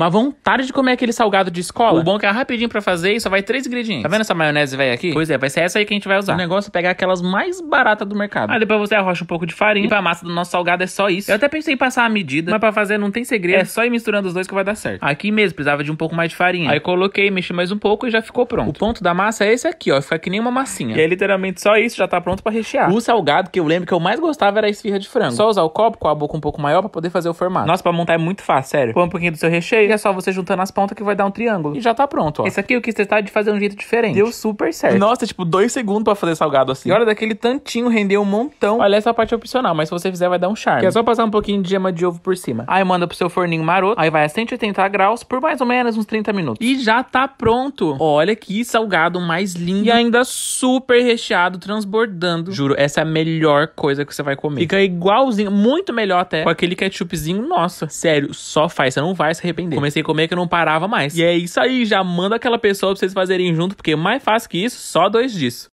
Uma vontade de comer aquele salgado de escola. O bom é que é rapidinho para fazer e só vai três ingredientes. Tá vendo essa maionese velha aqui? Pois é, vai ser essa aí que a gente vai usar. O negócio é pegar aquelas mais baratas do mercado. Aí ah, depois você arrocha um pouco de farinha. E pra massa do nosso salgado é só isso. Eu até pensei em passar a medida, mas para fazer não tem segredo. É só ir misturando os dois que vai dar certo. Aqui mesmo precisava de um pouco mais de farinha. Aí coloquei, mexi mais um pouco e já ficou pronto. O ponto da massa é esse aqui, ó. Fica que nem uma massinha. E é literalmente só isso, já tá pronto para rechear. O salgado que eu lembro que eu mais gostava era a esfirra de frango. Só usar o copo com a boca um pouco maior para poder fazer o formato. Nossa, pra montar é muito fácil, sério. Põe um pouquinho do seu recheio aí é só você juntando as pontas que vai dar um triângulo. E já tá pronto, ó. Esse aqui eu quis testar de fazer um jeito diferente. Deu super certo. Nossa, tipo, dois segundos pra fazer salgado assim. E olha, daquele tantinho rendeu um montão. Olha, essa parte é opcional, mas se você fizer vai dar um charme. Que é só passar um pouquinho de gema de ovo por cima. Aí manda pro seu forninho maroto, aí vai a 180 graus por mais ou menos uns 30 minutos. E já tá pronto. Olha que salgado mais lindo. E ainda super recheado, transbordando. Juro, essa é a melhor coisa que você vai comer. Fica igualzinho, muito melhor até, com aquele ketchupzinho. Nossa, sério, só faz, você não vai se arrepender. Comecei a comer que eu não parava mais. E é isso aí, já manda aquela pessoa pra vocês fazerem junto, porque é mais fácil que isso, só dois disso.